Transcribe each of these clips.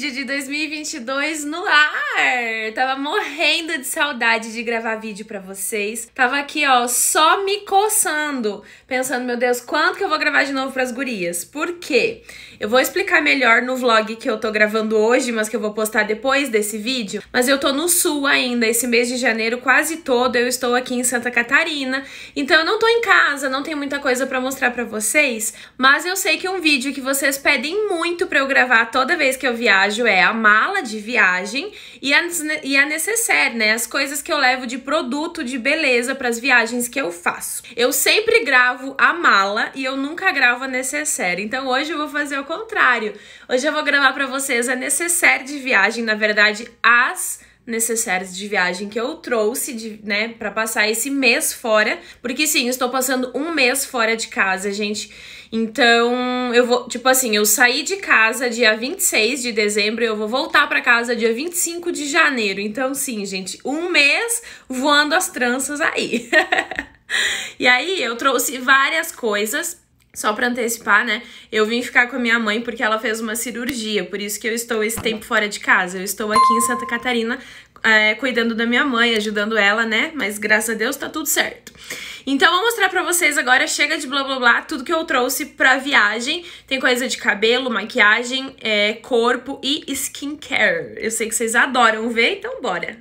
vídeo de 2022 no ar! Tava morrendo de saudade de gravar vídeo para vocês. Tava aqui, ó, só me coçando, pensando, meu Deus, quanto que eu vou gravar de novo pras gurias? Por quê? Eu vou explicar melhor no vlog que eu tô gravando hoje, mas que eu vou postar depois desse vídeo. Mas eu tô no sul ainda, esse mês de janeiro quase todo eu estou aqui em Santa Catarina. Então eu não tô em casa, não tem muita coisa para mostrar para vocês, mas eu sei que um vídeo que vocês pedem muito para eu gravar toda vez que eu viajo é a mala de viagem e a, e a necessaire, né? As coisas que eu levo de produto de beleza para as viagens que eu faço. Eu sempre gravo a mala e eu nunca gravo a necessaire. Então hoje eu vou fazer o contrário. Hoje eu vou gravar para vocês a necessária de viagem, na verdade, as necessárias de viagem que eu trouxe, de, né, para passar esse mês fora, porque sim, estou passando um mês fora de casa, gente. Então, eu vou, tipo assim, eu saí de casa dia 26 de dezembro e eu vou voltar para casa dia 25 de janeiro. Então, sim, gente, um mês voando as tranças aí. e aí eu trouxe várias coisas só para antecipar, né? Eu vim ficar com a minha mãe porque ela fez uma cirurgia, por isso que eu estou esse tempo fora de casa. Eu estou aqui em Santa Catarina é, cuidando da minha mãe, ajudando ela, né? Mas graças a Deus tá tudo certo. Então vou mostrar pra vocês agora, chega de blá blá blá, tudo que eu trouxe pra viagem. Tem coisa de cabelo, maquiagem, é, corpo e skincare. Eu sei que vocês adoram ver, então bora!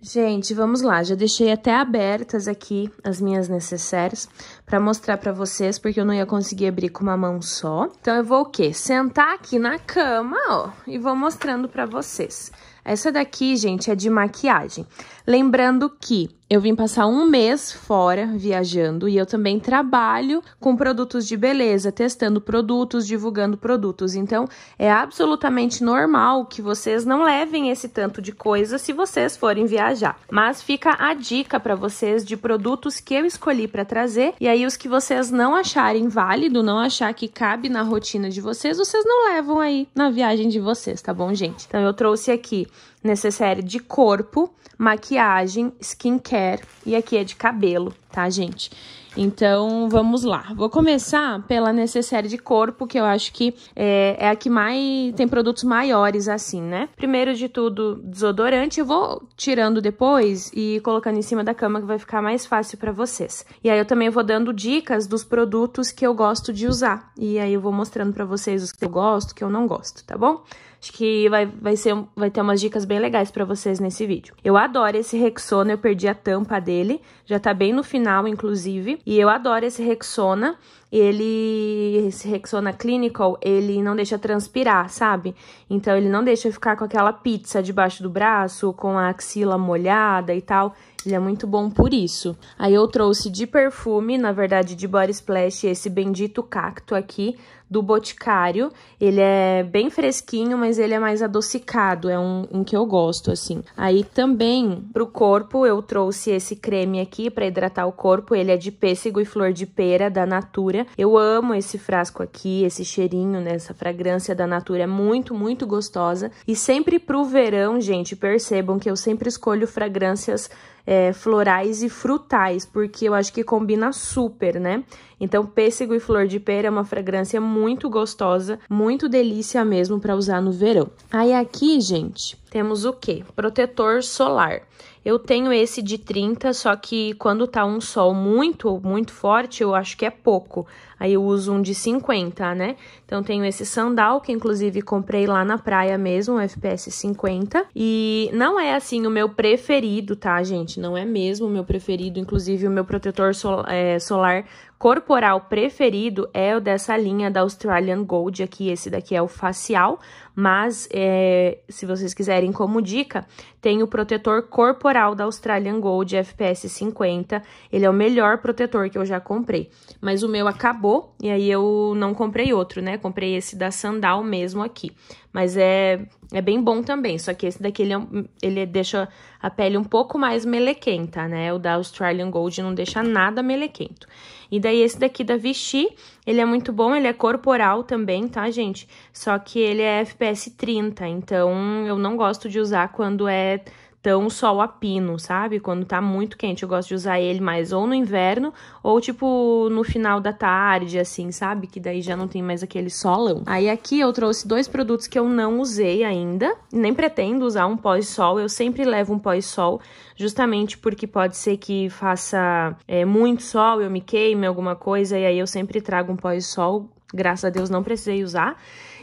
Gente, vamos lá, já deixei até abertas aqui as minhas necessárias para mostrar para vocês, porque eu não ia conseguir abrir com uma mão só. Então eu vou o quê? Sentar aqui na cama, ó, e vou mostrando para vocês. Essa daqui, gente, é de maquiagem. Lembrando que eu vim passar um mês fora viajando e eu também trabalho com produtos de beleza, testando produtos, divulgando produtos. Então, é absolutamente normal que vocês não levem esse tanto de coisa se vocês forem viajar. Mas fica a dica para vocês de produtos que eu escolhi para trazer e aí os que vocês não acharem válido, não achar que cabe na rotina de vocês, vocês não levam aí na viagem de vocês, tá bom, gente? Então eu trouxe aqui necessário de corpo, maquiagem, skincare e aqui é de cabelo, tá, gente? Então vamos lá. Vou começar pela necessaire de corpo, que eu acho que é, é a que mais tem produtos maiores assim, né? Primeiro de tudo, desodorante. Eu vou tirando depois e colocando em cima da cama que vai ficar mais fácil para vocês. E aí eu também vou dando dicas dos produtos que eu gosto de usar. E aí eu vou mostrando para vocês os que eu gosto, que eu não gosto, tá bom? Acho que vai, vai, ser, vai ter umas dicas bem legais para vocês nesse vídeo. Eu adoro esse Rexona, eu perdi a tampa dele, já tá bem no final, inclusive. E eu adoro esse Rexona, ele, esse Rexona Clinical, ele não deixa transpirar, sabe? Então ele não deixa ficar com aquela pizza debaixo do braço, com a axila molhada e tal. Ele é muito bom por isso. Aí eu trouxe de perfume, na verdade de body splash, esse bendito cacto aqui do Boticário. Ele é bem fresquinho, mas ele é mais adocicado. É um, um que eu gosto, assim. Aí também, pro corpo, eu trouxe esse creme aqui para hidratar o corpo. Ele é de pêssego e flor de pera da Natura. Eu amo esse frasco aqui, esse cheirinho, né? Essa fragrância da Natura é muito, muito gostosa. E sempre pro verão, gente, percebam que eu sempre escolho fragrâncias é, florais e frutais, porque eu acho que combina super, né? Então, pêssego e flor de pera é uma fragrância muito gostosa, muito delícia mesmo para usar no verão. Aí aqui, gente, temos o que? Protetor solar. Eu tenho esse de 30, só que quando tá um sol muito, muito forte, eu acho que é pouco. Aí eu uso um de 50, né? Então tenho esse sandal, que inclusive comprei lá na praia mesmo, um FPS 50. E não é assim o meu preferido, tá, gente? Não é mesmo o meu preferido. Inclusive o meu protetor sol é, solar corporal preferido é o dessa linha da Australian Gold aqui, esse daqui é o facial, mas é, se vocês quiserem como dica, tem o protetor corporal da Australian Gold FPS 50, ele é o melhor protetor que eu já comprei, mas o meu acabou e aí eu não comprei outro, né, comprei esse da Sandal mesmo aqui. Mas é, é bem bom também. Só que esse daqui, ele, é ele deixa a pele um pouco mais melequenta, né? O da Australian Gold não deixa nada melequento. E daí esse daqui da Vichy, ele é muito bom, ele é corporal também, tá, gente? Só que ele é FPS 30, então eu não gosto de usar quando é tão sol a pino, sabe? Quando tá muito quente, eu gosto de usar ele mais ou no inverno ou tipo no final da tarde, assim, sabe? Que daí já não tem mais aquele solão. Aí aqui eu trouxe dois produtos que eu não usei ainda, nem pretendo usar um pós-sol. Eu sempre levo um pós-sol justamente porque pode ser que faça é, muito sol, eu me queime alguma coisa e aí eu sempre trago um pós-sol. Graças a Deus não precisei usar.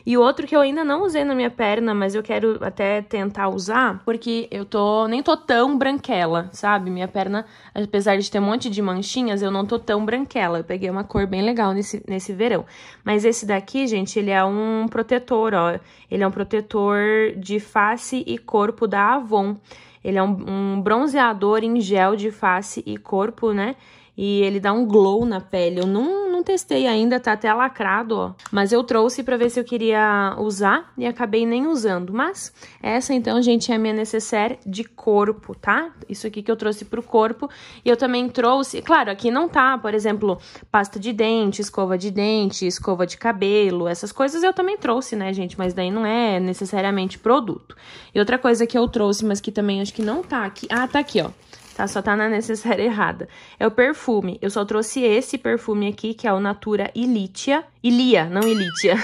E outro que eu ainda não usei na minha perna, mas eu quero até tentar usar, porque eu tô nem tô tão branquela, sabe? Minha perna, apesar de ter um monte de manchinhas, eu não tô tão branquela. Eu peguei uma cor bem legal nesse, nesse verão. Mas esse daqui, gente, ele é um protetor, ó. Ele é um protetor de face e corpo da Avon. Ele é um, um bronzeador em gel de face e corpo, né? E ele dá um glow na pele. Eu não, testei ainda, tá até lacrado, ó. Mas eu trouxe pra ver se eu queria usar e acabei nem usando. Mas essa, então, gente, é a minha necessaire de corpo, tá? Isso aqui que eu trouxe pro corpo. E eu também trouxe... Claro, aqui não tá, por exemplo, pasta de dente, escova de dente, escova de cabelo. Essas coisas eu também trouxe, né, gente? Mas daí não é necessariamente produto. E outra coisa que eu trouxe, mas que também acho que não tá aqui... Ah, tá aqui, ó tá? Só tá na necessária errada. É o perfume. Eu só trouxe esse perfume aqui, que é o Natura Ilitia. Ilia, não Ilitia.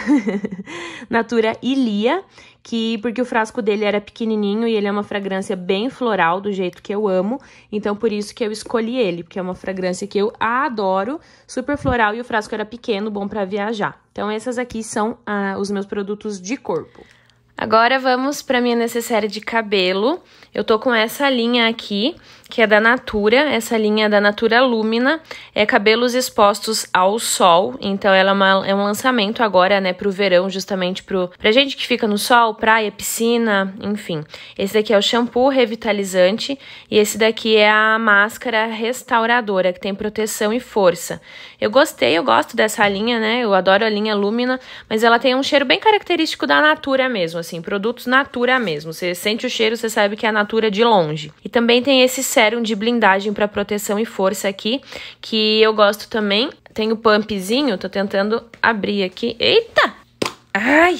Natura Ilia, que porque o frasco dele era pequenininho e ele é uma fragrância bem floral, do jeito que eu amo. Então, por isso que eu escolhi ele, porque é uma fragrância que eu adoro, super floral e o frasco era pequeno, bom para viajar. Então, essas aqui são ah, os meus produtos de corpo. Agora vamos para minha necessária de cabelo. Eu tô com essa linha aqui, que é da Natura, essa linha é da Natura Lumina, é cabelos expostos ao sol, então ela é, uma, é um lançamento agora, né, pro verão, justamente pro, pra gente que fica no sol, praia, piscina, enfim. Esse daqui é o shampoo revitalizante e esse daqui é a máscara restauradora, que tem proteção e força. Eu gostei, eu gosto dessa linha, né, eu adoro a linha Lumina, mas ela tem um cheiro bem característico da Natura mesmo, assim, produtos Natura mesmo. Você sente o cheiro, você sabe que é a Natura de longe. E também tem esse sérum de blindagem para proteção e força aqui, que eu gosto também. Tem o pumpzinho, tô tentando abrir aqui. Eita! Ai!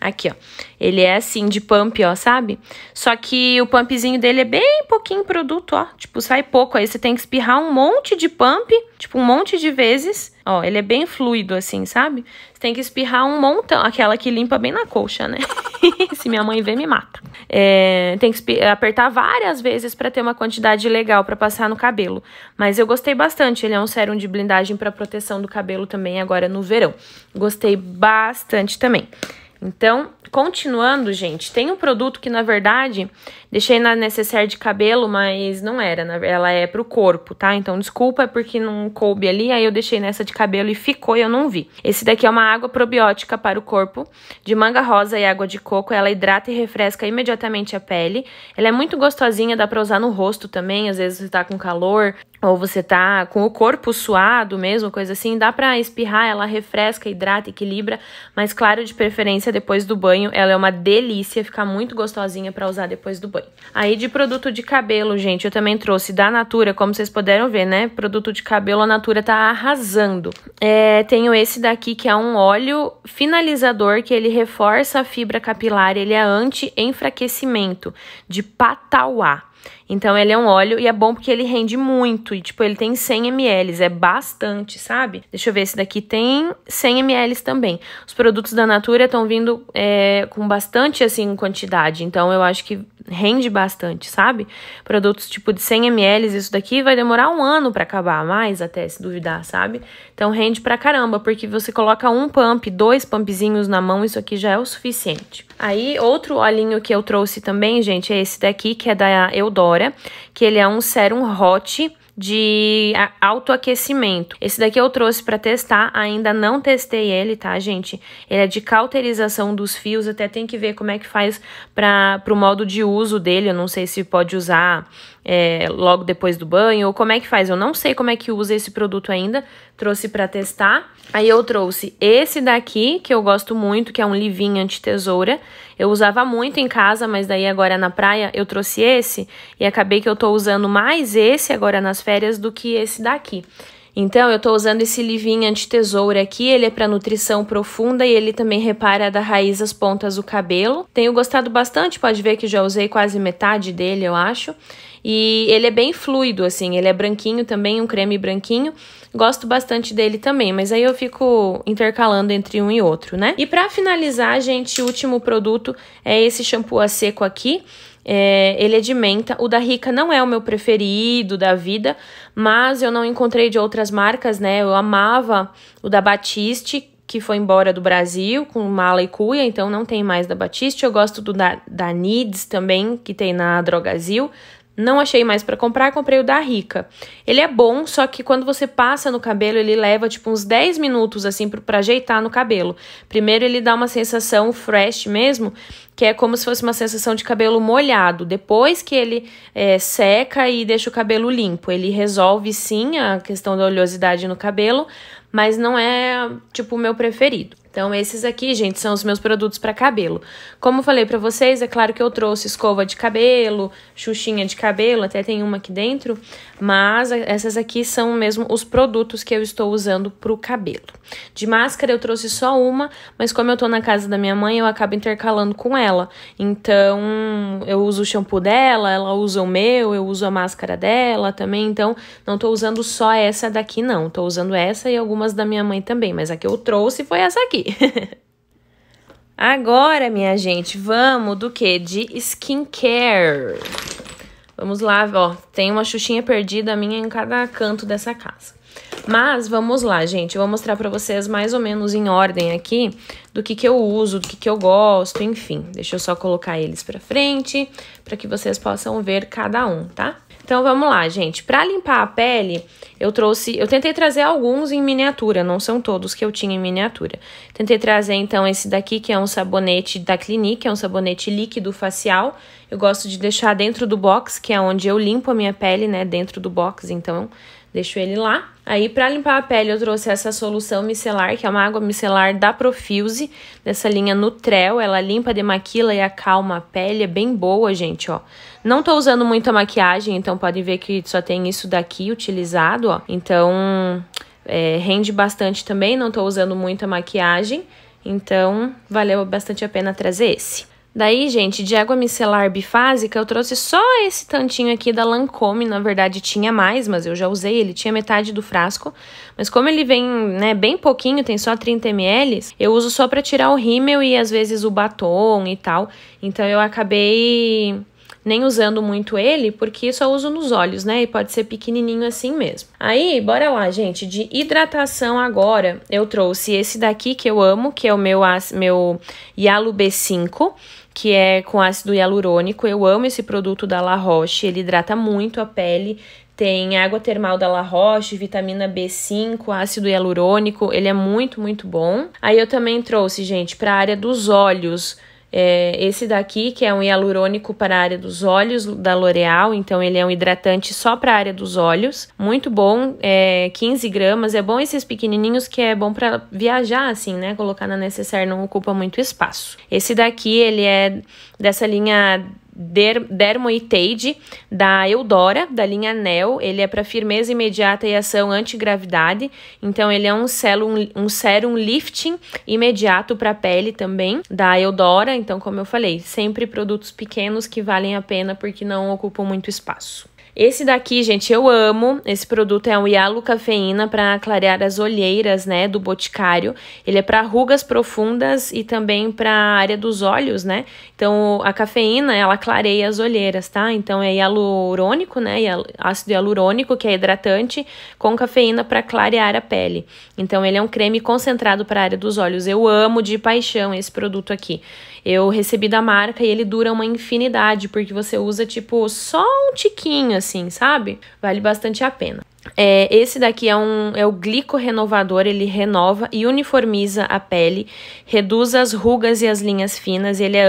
Aqui, ó. Ele é assim, de pump, ó, sabe? Só que o pumpzinho dele é bem pouquinho produto, ó. Tipo, sai pouco. Aí você tem que espirrar um monte de pump, tipo, um monte de vezes. Ó, ele é bem fluido, assim, sabe? Você tem que espirrar um montão. Aquela que limpa bem na colcha, né? Se minha mãe ver, me mata. É, tem que apertar várias vezes para ter uma quantidade legal para passar no cabelo. Mas eu gostei bastante. Ele é um sérum de blindagem para proteção do cabelo também agora no verão. Gostei bastante também. Então, continuando, gente, tem um produto que na verdade Deixei na necessaire de cabelo, mas não era, ela é pro corpo, tá? Então desculpa é porque não coube ali, aí eu deixei nessa de cabelo e ficou e eu não vi. Esse daqui é uma água probiótica para o corpo, de manga rosa e água de coco, ela hidrata e refresca imediatamente a pele. Ela é muito gostosinha, dá pra usar no rosto também, às vezes você tá com calor, ou você tá com o corpo suado mesmo, coisa assim, dá pra espirrar, ela refresca, hidrata, equilibra, mas claro, de preferência depois do banho, ela é uma delícia, fica muito gostosinha pra usar depois do banho foi. Aí de produto de cabelo, gente, eu também trouxe da Natura, como vocês puderam ver, né? Produto de cabelo, a Natura tá arrasando. É, tenho esse daqui que é um óleo finalizador que ele reforça a fibra capilar, ele é anti-enfraquecimento, de patauá. Então ele é um óleo e é bom porque ele rende muito. E tipo, ele tem 100 ml, é bastante, sabe? Deixa eu ver, esse daqui tem 100 ml também. Os produtos da Natura estão vindo é, com bastante, assim, quantidade. Então eu acho que rende bastante, sabe? Produtos tipo de 100 ml, isso daqui vai demorar um ano para acabar, mais até se duvidar, sabe? Então rende pra caramba, porque você coloca um pump, dois pumpzinhos na mão, isso aqui já é o suficiente. Aí outro olhinho que eu trouxe também, gente, é esse daqui, que é da Eudora agora, que ele é um serum hot de autoaquecimento. Esse daqui eu trouxe para testar, ainda não testei ele, tá, gente? Ele é de cauterização dos fios, até tem que ver como é que faz para o modo de uso dele. Eu não sei se pode usar é, logo depois do banho ou como é que faz. Eu não sei como é que usa esse produto ainda, trouxe para testar. Aí eu trouxe esse daqui, que eu gosto muito, que é um livinho anti-tesoura, eu usava muito em casa, mas daí agora na praia eu trouxe esse e acabei que eu tô usando mais esse agora nas férias do que esse daqui. Então, eu estou usando esse livinho anti-tesoura aqui, ele é para nutrição profunda e ele também repara da raiz as pontas do cabelo. Tenho gostado bastante, pode ver que já usei quase metade dele, eu acho. E ele é bem fluido, assim, ele é branquinho também, um creme branquinho. Gosto bastante dele também, mas aí eu fico intercalando entre um e outro, né? E para finalizar, gente, o último produto é esse shampoo a seco aqui. É, ele é de menta. O da Rica não é o meu preferido da vida, mas eu não encontrei de outras marcas, né? Eu amava o da Batiste, que foi embora do Brasil com mala e cuia, então não tem mais da Batiste. Eu gosto do da, da também, que tem na Drogazil. Não achei mais para comprar, comprei o da Rica. Ele é bom, só que quando você passa no cabelo, ele leva tipo uns 10 minutos assim para ajeitar no cabelo. Primeiro ele dá uma sensação fresh mesmo, que é como se fosse uma sensação de cabelo molhado. Depois que ele é, seca e deixa o cabelo limpo, ele resolve sim a questão da oleosidade no cabelo, mas não é tipo o meu preferido. Então, esses aqui, gente, são os meus produtos para cabelo. Como falei para vocês, é claro que eu trouxe escova de cabelo, xuxinha de cabelo, até tem uma aqui dentro, mas essas aqui são mesmo os produtos que eu estou usando pro cabelo. De máscara eu trouxe só uma, mas como eu tô na casa da minha mãe, eu acabo intercalando com ela. Então, eu uso o shampoo dela, ela usa o meu, eu uso a máscara dela também, então não tô usando só essa daqui não, tô usando essa e algumas da minha mãe também, mas a que eu trouxe foi essa aqui. Agora, minha gente, vamos do que? De skincare. Vamos lá, ó. Tem uma xuxinha perdida minha em cada canto dessa casa. Mas vamos lá, gente. Eu vou mostrar pra vocês mais ou menos em ordem aqui do que, que eu uso, do que, que eu gosto, enfim. Deixa eu só colocar eles pra frente pra que vocês possam ver cada um, tá? Então vamos lá, gente. Para limpar a pele, eu trouxe, eu tentei trazer alguns em miniatura, não são todos que eu tinha em miniatura. Tentei trazer então esse daqui, que é um sabonete da Clinique, é um sabonete líquido facial. Eu gosto de deixar dentro do box, que é onde eu limpo a minha pele, né, dentro do box, então deixo ele lá. Aí, para limpar a pele, eu trouxe essa solução micelar, que é uma água micelar da Profuse, dessa linha Nutrel. Ela limpa, demaquila e acalma a pele. É bem boa, gente, ó. Não tô usando muito a maquiagem, então podem ver que só tem isso daqui utilizado, ó. Então, é, rende bastante também. Não tô usando muito a maquiagem. Então, valeu bastante a pena trazer esse. Daí, gente, de água micelar bifásica, eu trouxe só esse tantinho aqui da Lancôme. Na verdade, tinha mais, mas eu já usei. Ele tinha metade do frasco. Mas como ele vem né, bem pouquinho, tem só 30 ml, eu uso só para tirar o rímel e, às vezes, o batom e tal. Então, eu acabei nem usando muito ele, porque só uso nos olhos, né? E pode ser pequenininho assim mesmo. Aí, bora lá, gente. De hidratação agora, eu trouxe esse daqui que eu amo, que é o meu, meu Yalu B5 que é com ácido hialurônico. Eu amo esse produto da La Roche, ele hidrata muito a pele. Tem água termal da La Roche, vitamina B5, ácido hialurônico, ele é muito, muito bom. Aí eu também trouxe, gente, para a área dos olhos é, esse daqui, que é um hialurônico para a área dos olhos da L'Oreal, então ele é um hidratante só para a área dos olhos, muito bom, é 15 gramas, é bom esses pequenininhos que é bom para viajar assim, né? Colocar na necessaire não ocupa muito espaço. Esse daqui, ele é dessa linha Dermoitade, da Eudora, da linha Nel. Ele é para firmeza imediata e ação antigravidade. Então, ele é um serum, um serum lifting imediato para a pele também, da Eudora. Então, como eu falei, sempre produtos pequenos que valem a pena porque não ocupam muito espaço. Esse daqui, gente, eu amo. Esse produto é um Yalo Cafeína para clarear as olheiras, né, do Boticário. Ele é para rugas profundas e também para área dos olhos, né? Então, a cafeína, ela clareia as olheiras, tá? Então, é hialurônico, né, ácido hialurônico, que é hidratante, com cafeína para clarear a pele. Então, ele é um creme concentrado para a área dos olhos. Eu amo de paixão esse produto aqui. Eu recebi da marca e ele dura uma infinidade, porque você usa, tipo, só um tiquinho, assim, sabe? Vale bastante a pena. É, esse daqui é, um, é o glico renovador, ele renova e uniformiza a pele, reduz as rugas e as linhas finas, ele é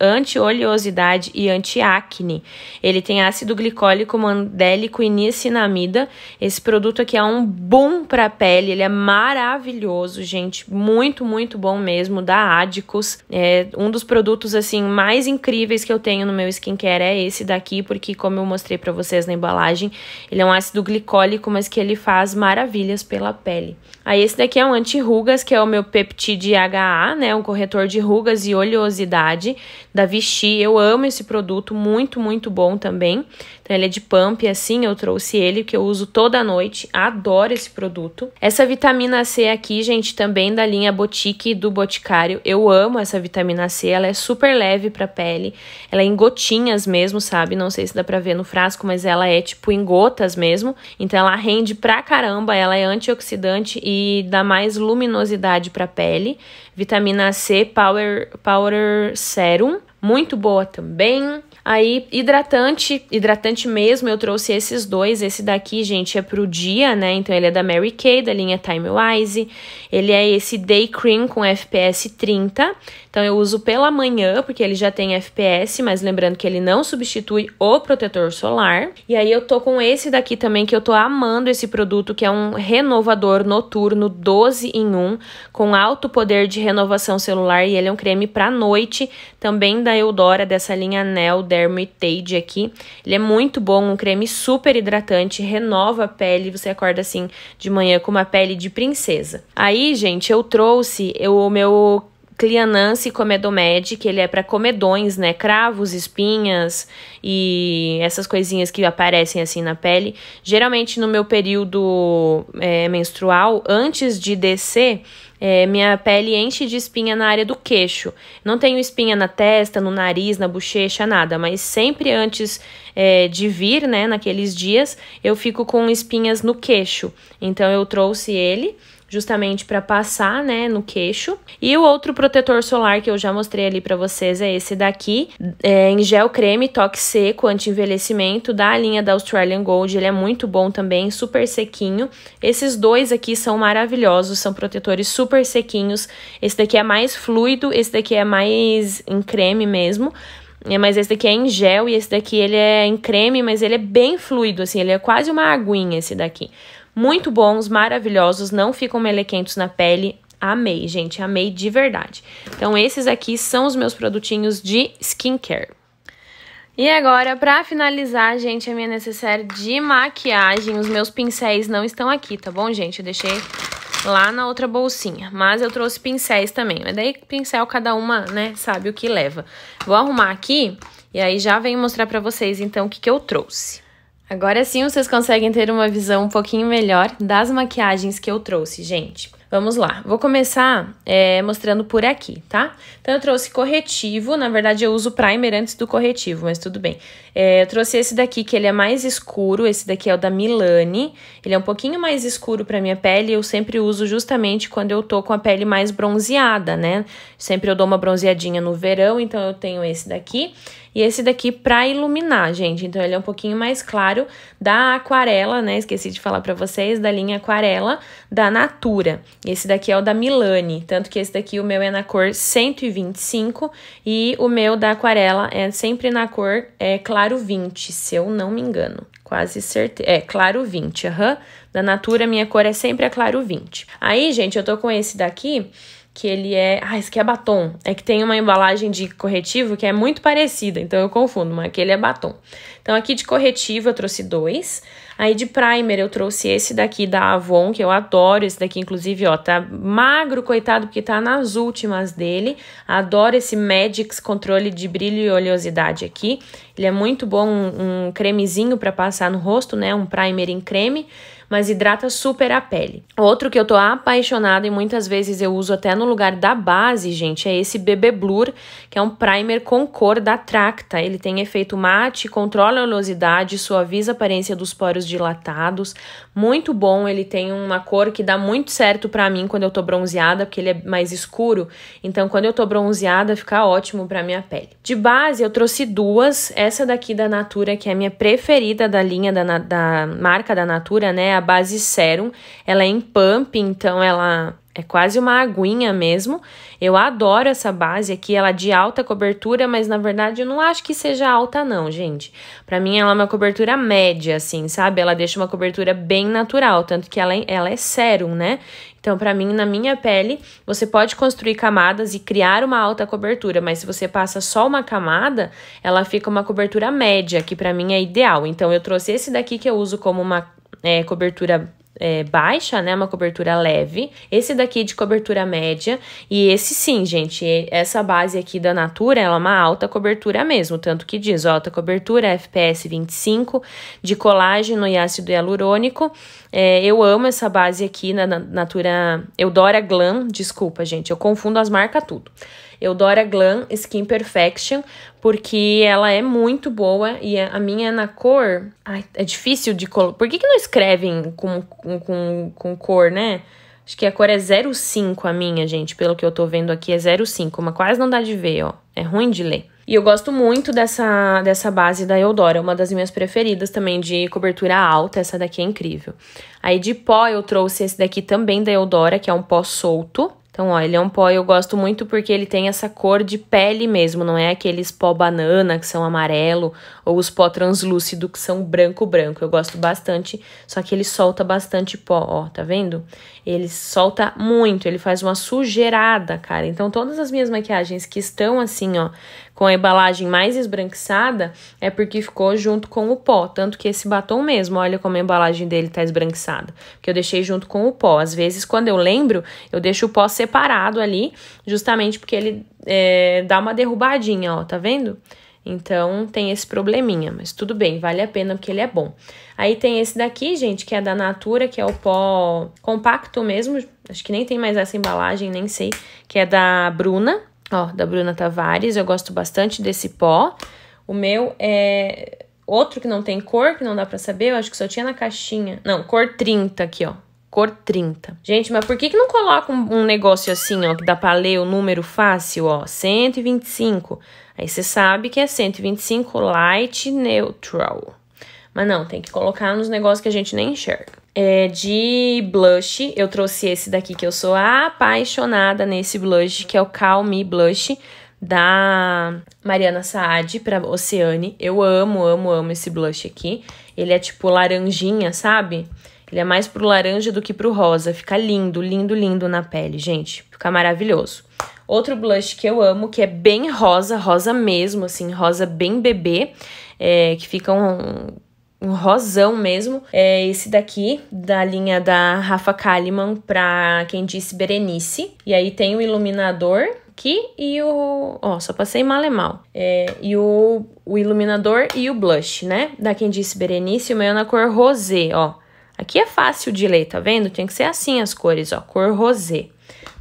anti-oleosidade anti e anti-acne. Ele tem ácido glicólico, mandélico e niacinamida. Esse produto aqui é um boom para a pele, ele é maravilhoso, gente, muito, muito bom mesmo, da Adicus. É um dos produtos, assim, mais incríveis que eu tenho no meu skincare é esse daqui, porque como eu mostrei para vocês na embalagem, ele é um ácido glicólico melancólico, mas que ele faz maravilhas pela pele. Aí esse daqui é um anti-rugas, que é o meu Peptide HA, né? Um corretor de rugas e oleosidade da Vichy. Eu amo esse produto, muito, muito bom também. Então ele é de pump, é assim, eu trouxe ele, que eu uso toda noite. Adoro esse produto. Essa vitamina C aqui, gente, também da linha Boutique do Boticário. Eu amo essa vitamina C, ela é super leve pra pele. Ela é em gotinhas mesmo, sabe? Não sei se dá pra ver no frasco, mas ela é tipo em gotas mesmo. Então ela rende pra caramba, ela é antioxidante e dá mais luminosidade pra pele. Vitamina C Power, Power Serum muito boa também. Aí, hidratante, hidratante mesmo, eu trouxe esses dois. Esse daqui, gente, é pro dia, né? Então ele é da Mary Kay, da linha Time Wise. Ele é esse Day Cream com FPS 30. Então eu uso pela manhã, porque ele já tem FPS, mas lembrando que ele não substitui o protetor solar. E aí eu tô com esse daqui também, que eu tô amando esse produto, que é um renovador noturno 12 em 1, com alto poder de renovação celular. E ele é um creme pra noite, também da Eudora, dessa linha Neo Dermitade aqui. Ele é muito bom, um creme super hidratante, renova a pele, você acorda assim de manhã com uma pele de princesa. Aí, gente, eu trouxe o meu Clianance comedomed, que ele é para comedões, né? Cravos, espinhas e essas coisinhas que aparecem assim na pele. Geralmente no meu período é, menstrual, antes de descer, é, minha pele enche de espinha na área do queixo. Não tenho espinha na testa, no nariz, na bochecha, nada, mas sempre antes é, de vir, né, naqueles dias, eu fico com espinhas no queixo. Então eu trouxe ele justamente para passar, né, no queixo. E o outro protetor solar que eu já mostrei ali para vocês é esse daqui, é em gel creme, toque seco, anti-envelhecimento, da linha da Australian Gold, ele é muito bom também, super sequinho. Esses dois aqui são maravilhosos, são protetores super sequinhos. Esse daqui é mais fluido, esse daqui é mais em creme mesmo. É, mas esse daqui é em gel e esse daqui ele é em creme, mas ele é bem fluido, assim, ele é quase uma aguinha esse daqui. Muito bons, maravilhosos, não ficam melequentos na pele. Amei, gente, amei de verdade. Então esses aqui são os meus produtinhos de skincare. E agora, pra finalizar, gente, a minha necessaire de maquiagem, os meus pincéis não estão aqui, tá bom, gente? Eu deixei lá na outra bolsinha, mas eu trouxe pincéis também. Mas daí, pincel, cada uma, né, sabe o que leva. Vou arrumar aqui e aí já venho mostrar pra vocês, então, o que, que eu trouxe. Agora sim vocês conseguem ter uma visão um pouquinho melhor das maquiagens que eu trouxe, gente. Vamos lá, vou começar é, mostrando por aqui, tá? Então eu trouxe corretivo, na verdade eu uso primer antes do corretivo, mas tudo bem. É, eu trouxe esse daqui que ele é mais escuro, esse daqui é o da Milani, ele é um pouquinho mais escuro pra minha pele, eu sempre uso justamente quando eu tô com a pele mais bronzeada, né? Sempre eu dou uma bronzeadinha no verão, então eu tenho esse daqui. E esse daqui para iluminar, gente. Então ele é um pouquinho mais claro da aquarela, né? Esqueci de falar para vocês, da linha aquarela da Natura. Esse daqui é o da Milani, tanto que esse daqui o meu é na cor 125 e o meu da aquarela é sempre na cor é, claro 20, se eu não me engano quase certeza. É, claro 20, aham. Uhum. Da Natura, minha cor é sempre a claro 20. Aí, gente, eu tô com esse daqui que ele é. Ah, esse aqui é batom. É que tem uma embalagem de corretivo que é muito parecida, então eu confundo, mas aquele é batom. Então aqui de corretivo eu trouxe dois. Aí de primer eu trouxe esse daqui da Avon, que eu adoro. Esse daqui, inclusive, ó, tá magro, coitado, porque tá nas últimas dele. Adoro esse Magix controle de brilho e oleosidade aqui. Ele é muito bom, um, um cremezinho para passar no rosto, né? Um primer em creme mas hidrata super a pele. Outro que eu tô apaixonada e muitas vezes eu uso até no lugar da base, gente, é esse BB Blur, que é um primer com cor da Tracta. Ele tem efeito mate, controla a oleosidade, suaviza a aparência dos poros dilatados. Muito bom, ele tem uma cor que dá muito certo para mim quando eu tô bronzeada, porque ele é mais escuro. Então, quando eu tô bronzeada, fica ótimo para minha pele. De base, eu trouxe duas, essa daqui da Natura, que é a minha preferida da linha da, da marca da Natura, né? a base Serum. Ela é em pump, então ela é quase uma aguinha mesmo. Eu adoro essa base aqui, ela é de alta cobertura, mas na verdade eu não acho que seja alta não, gente. Para mim ela é uma cobertura média, assim, sabe? Ela deixa uma cobertura bem natural, tanto que ela é, ela é né? Então, para mim, na minha pele, você pode construir camadas e criar uma alta cobertura, mas se você passa só uma camada, ela fica uma cobertura média, que para mim é ideal. Então, eu trouxe esse daqui que eu uso como uma é, cobertura é, baixa, né? Uma cobertura leve. Esse daqui de cobertura média. E esse sim, gente. Essa base aqui da Natura, ela é uma alta cobertura mesmo. Tanto que diz, ó, alta cobertura, FPS 25, de colágeno e ácido hialurônico. É, eu amo essa base aqui na Natura... Eudora Glam. Desculpa, gente. Eu confundo as marcas tudo. Eudora Glam Skin Perfection, porque ela é muito boa e é, a minha é na cor. Ai, é difícil de colocar. Por que, que não escrevem com, com, com cor, né? Acho que a cor é 05 a minha, gente. Pelo que eu tô vendo aqui, é 05. Mas quase não dá de ver, ó. É ruim de ler. E eu gosto muito dessa, dessa base da Eudora. Uma das minhas preferidas também, de cobertura alta. Essa daqui é incrível. Aí de pó eu trouxe esse daqui também da Eudora, que é um pó solto. Então, ó, ele é um pó eu gosto muito porque ele tem essa cor de pele mesmo, não é aqueles pó banana que são amarelo ou os pó translúcido que são branco branco. Eu gosto bastante, só que ele solta bastante pó, ó, tá vendo? Ele solta muito, ele faz uma sujeirada, cara. Então, todas as minhas maquiagens que estão assim, ó, com a embalagem mais esbranquiçada, é porque ficou junto com o pó. Tanto que esse batom mesmo, olha como a embalagem dele tá esbranquiçada. Porque eu deixei junto com o pó. Às vezes, quando eu lembro, eu deixo o pó separado ali, justamente porque ele é, dá uma derrubadinha, ó, tá vendo? Então tem esse probleminha, mas tudo bem, vale a pena porque ele é bom. Aí tem esse daqui, gente, que é da Natura, que é o pó compacto mesmo, acho que nem tem mais essa embalagem, nem sei, que é da Bruna, ó, da Bruna Tavares, eu gosto bastante desse pó. O meu é outro que não tem cor, que não dá pra saber, eu acho que só tinha na caixinha. Não, cor 30 aqui, ó. Cor 30. Gente, mas por que, que não coloca um, um negócio assim, ó, que dá pra ler o número fácil, ó? 125. Aí você sabe que é 125 light neutral. Mas não, tem que colocar nos negócios que a gente nem enxerga. É, de blush, eu trouxe esse daqui que eu sou apaixonada nesse blush, que é o Calm Me Blush da Mariana Saad pra Oceane. Eu amo, amo, amo esse blush aqui. Ele é tipo laranjinha, sabe? Ele é mais pro laranja do que pro rosa. Fica lindo, lindo, lindo na pele, gente. Fica maravilhoso. Outro blush que eu amo, que é bem rosa, rosa mesmo, assim, rosa bem bebê, é, que fica um um rosão mesmo. É esse daqui, da linha da Rafa Kalimann pra quem disse Berenice. E aí tem o iluminador aqui e o... Ó, só passei mal é mal. É, e o, o iluminador e o blush, né? Da quem disse Berenice, o meu é na cor rosé, ó. Aqui é fácil de ler, tá vendo? Tem que ser assim as cores, ó, cor rosé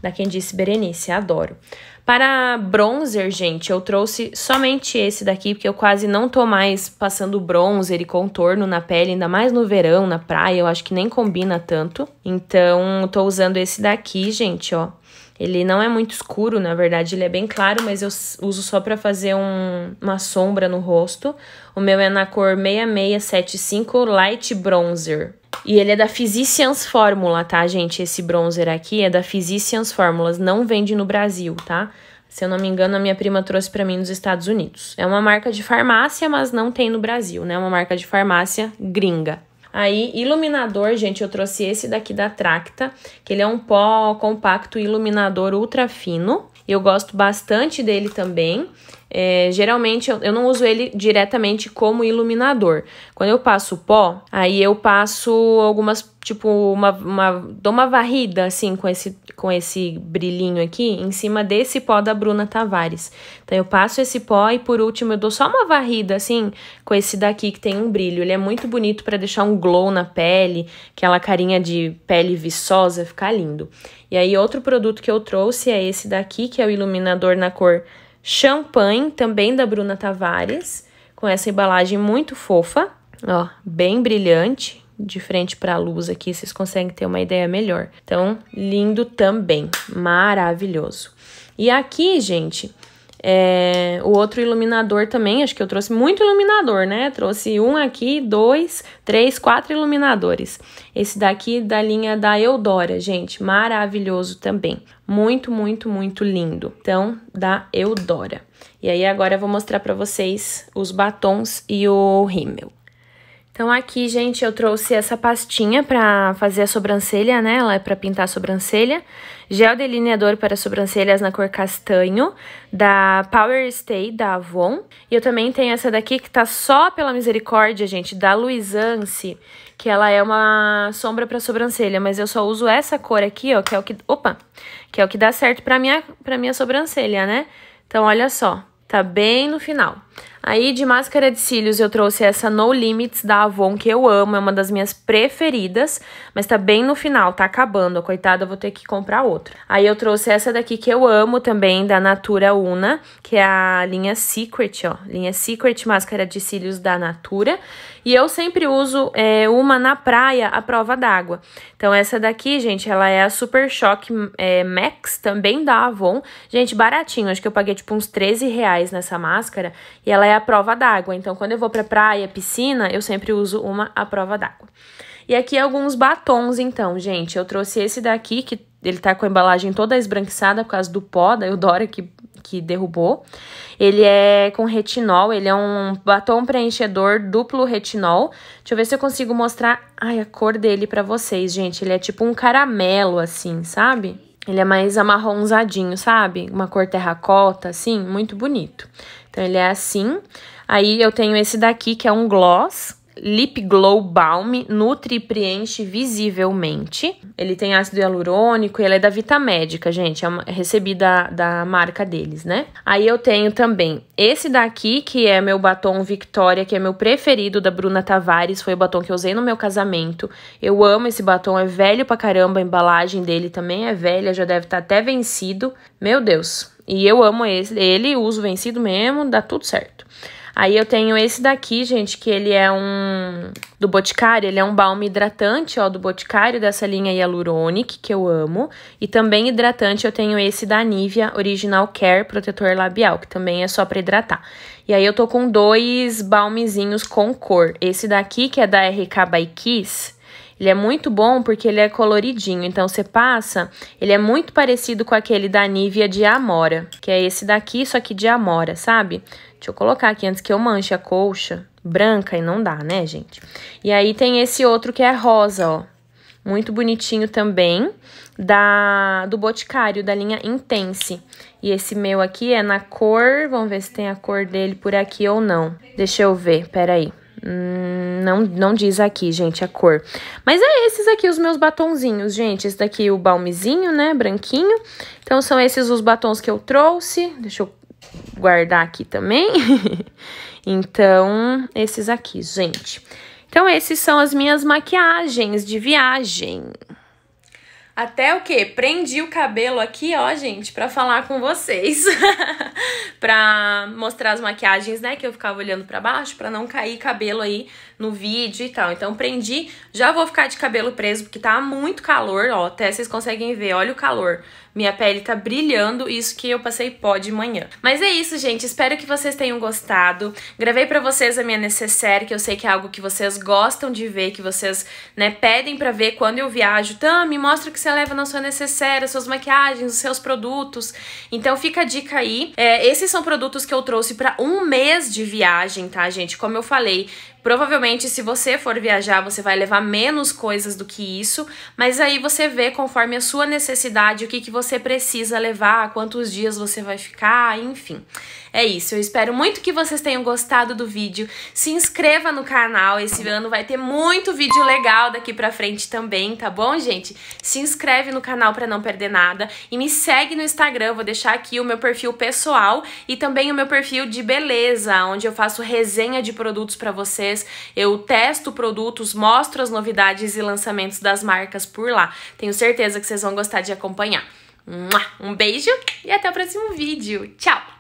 da quem disse Berenice, adoro. Para bronzer, gente, eu trouxe somente esse daqui, porque eu quase não tô mais passando bronzer e contorno na pele, ainda mais no verão, na praia, eu acho que nem combina tanto. Então, tô usando esse daqui, gente, ó. Ele não é muito escuro, na verdade, ele é bem claro, mas eu uso só para fazer um, uma sombra no rosto. O meu é na cor 6675 Light Bronzer. E ele é da Physicians Fórmula, tá, gente? Esse bronzer aqui é da Physicians Fórmulas, não vende no Brasil, tá? Se eu não me engano, a minha prima trouxe para mim nos Estados Unidos. É uma marca de farmácia, mas não tem no Brasil, né? É uma marca de farmácia gringa. Aí, iluminador, gente, eu trouxe esse daqui da Tracta, que ele é um pó compacto iluminador ultra fino. Eu gosto bastante dele também. É, geralmente eu, eu não uso ele diretamente como iluminador. Quando eu passo pó, aí eu passo algumas, tipo, uma, uma, dou uma varrida assim com esse, com esse brilhinho aqui em cima desse pó da Bruna Tavares. Então eu passo esse pó e por último eu dou só uma varrida assim com esse daqui que tem um brilho. Ele é muito bonito para deixar um glow na pele, aquela carinha de pele viçosa, ficar lindo. E aí outro produto que eu trouxe é esse daqui, que é o iluminador na cor Champanhe, também da Bruna Tavares, com essa embalagem muito fofa, ó, bem brilhante, de frente para a luz aqui, vocês conseguem ter uma ideia melhor. Então, lindo também, maravilhoso. E aqui, gente, é, o outro iluminador também, acho que eu trouxe muito iluminador, né? Trouxe um aqui, dois, três, quatro iluminadores. Esse daqui da linha da Eudora, gente, maravilhoso também. Muito, muito, muito lindo. Então, da Eudora. E aí agora eu vou mostrar para vocês os batons e o rímel. Então aqui, gente, eu trouxe essa pastinha para fazer a sobrancelha, né? Ela é para pintar a sobrancelha. Gel delineador para sobrancelhas na cor castanho, da Power Stay, da Avon. E eu também tenho essa daqui que tá só pela misericórdia, gente, da Luisance, que ela é uma sombra para sobrancelha, mas eu só uso essa cor aqui, ó, que é o que, opa, que é o que dá certo para minha para minha sobrancelha, né? Então olha só, tá bem no final. Aí de máscara de cílios eu trouxe essa No Limits da Avon, que eu amo, é uma das minhas preferidas, mas tá bem no final, tá acabando, coitada, vou ter que comprar outra. Aí eu trouxe essa daqui que eu amo também, da Natura Una, que é a linha Secret, ó, linha Secret máscara de cílios da Natura, e eu sempre uso é, uma na praia à prova d'água. Então essa daqui, gente, ela é a Super Shock é, Max, também da Avon, gente, baratinho, acho que eu paguei tipo uns 13 reais nessa máscara, e ela é a prova d'água. Então, quando eu vou para praia, piscina, eu sempre uso uma à prova d'água. E aqui alguns batons, então, gente. Eu trouxe esse daqui, que ele tá com a embalagem toda esbranquiçada por causa do pó da Eudora que, que derrubou. Ele é com retinol, ele é um batom preenchedor duplo retinol. Deixa eu ver se eu consigo mostrar ai, a cor dele pra vocês, gente. Ele é tipo um caramelo, assim, sabe? Ele é mais amarronzadinho, sabe? Uma cor terracota, assim, muito bonito. Então, ele é assim. Aí eu tenho esse daqui, que é um gloss. Lip Glow Balm nutre e preenche visivelmente. Ele tem ácido hialurônico e ele é da Vita Médica, gente. É, é recebi da, da marca deles, né? Aí eu tenho também esse daqui, que é meu batom Victoria, que é meu preferido, da Bruna Tavares. Foi o batom que eu usei no meu casamento. Eu amo esse batom, é velho pra caramba. A embalagem dele também é velha, já deve estar tá até vencido. Meu Deus, e eu amo esse, ele, uso vencido mesmo, dá tudo certo. Aí eu tenho esse daqui, gente, que ele é um... do Boticário, ele é um balme hidratante, ó, do Boticário, dessa linha Hyaluronic, que eu amo. E também hidratante eu tenho esse da Nivea Original Care Protetor Labial, que também é só pra hidratar. E aí eu tô com dois balmezinhos com cor. Esse daqui, que é da RK by Kiss, ele é muito bom porque ele é coloridinho, então você passa, ele é muito parecido com aquele da Nivea de Amora, que é esse daqui, só que de Amora, sabe? Deixa eu colocar aqui antes que eu manche a colcha branca e não dá, né, gente? E aí tem esse outro que é rosa, ó. Muito bonitinho também, da do Boticário, da linha Intense. E esse meu aqui é na cor, vamos ver se tem a cor dele por aqui ou não. Deixa eu ver, peraí. aí. Hum, não, não diz aqui, gente, a cor. Mas é esses aqui os meus batonzinhos, gente. Esse daqui o balmezinho, né, branquinho. Então, são esses os batons que eu trouxe. Deixa eu guardar aqui também. então, esses aqui, gente. Então, esses são as minhas maquiagens de viagem. Até o que? Prendi o cabelo aqui, ó, gente, pra falar com vocês. pra mostrar as maquiagens, né, que eu ficava olhando pra baixo, pra não cair cabelo aí no vídeo e tal. Então, prendi. Já vou ficar de cabelo preso, porque tá muito calor, ó. Até vocês conseguem ver, olha o calor. Minha pele tá brilhando, isso que eu passei pó de manhã. Mas é isso, gente. Espero que vocês tenham gostado. Gravei pra vocês a minha necessaire, que eu sei que é algo que vocês gostam de ver, que vocês, né, pedem pra ver quando eu viajo. Tam, me mostra o que você leva na sua necessaire, as suas maquiagens, os seus produtos. Então fica a dica aí. É, esses são produtos que eu trouxe pra um mês de viagem, tá, gente? Como eu falei, Provavelmente, se você for viajar, você vai levar menos coisas do que isso, mas aí você vê conforme a sua necessidade o que, que você precisa levar, quantos dias você vai ficar, enfim. É isso, eu espero muito que vocês tenham gostado do vídeo. Se inscreva no canal, esse ano vai ter muito vídeo legal daqui pra frente também, tá bom, gente? Se inscreve no canal pra não perder nada e me segue no Instagram, vou deixar aqui o meu perfil pessoal e também o meu perfil de beleza, onde eu faço resenha de produtos pra vocês, eu testo produtos, mostro as novidades e lançamentos das marcas por lá. Tenho certeza que vocês vão gostar de acompanhar. Um beijo e até o próximo vídeo. Tchau!